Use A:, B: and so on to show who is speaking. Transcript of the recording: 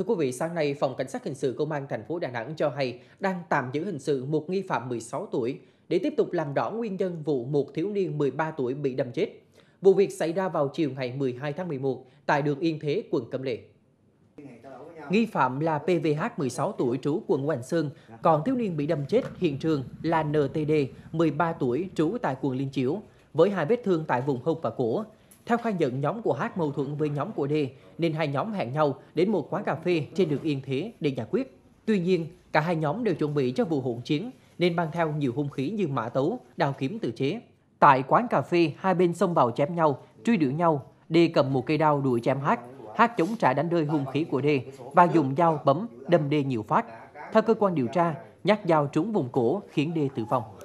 A: Thưa quý vị, sáng nay, Phòng Cảnh sát Hình sự Công an thành phố Đà Nẵng cho hay đang tạm giữ hình sự một nghi phạm 16 tuổi để tiếp tục làm rõ nguyên nhân vụ một thiếu niên 13 tuổi bị đâm chết. Vụ việc xảy ra vào chiều ngày 12 tháng 11 tại đường Yên Thế, quận Cẩm Lệ. Nghi phạm là PVH 16 tuổi trú quận Hoành Sơn, còn thiếu niên bị đâm chết hiện trường là NTD 13 tuổi trú tại quận Liên Chiểu với hai vết thương tại vùng hông và cổ. Theo khai nhận, nhóm của Hát mâu thuẫn với nhóm của D nên hai nhóm hẹn nhau đến một quán cà phê trên đường Yên Thế để giải quyết. Tuy nhiên, cả hai nhóm đều chuẩn bị cho vụ hỗn chiến nên mang theo nhiều hung khí như mã tấu, đao kiếm tự chế. Tại quán cà phê, hai bên xông vào chém nhau, truy đuổi nhau. D cầm một cây đao đuổi chém Hát. Hát chống trả đánh rơi hung khí của D và dùng dao bấm đâm D nhiều phát. Theo cơ quan điều tra, nhát dao trúng vùng cổ khiến D tử vong.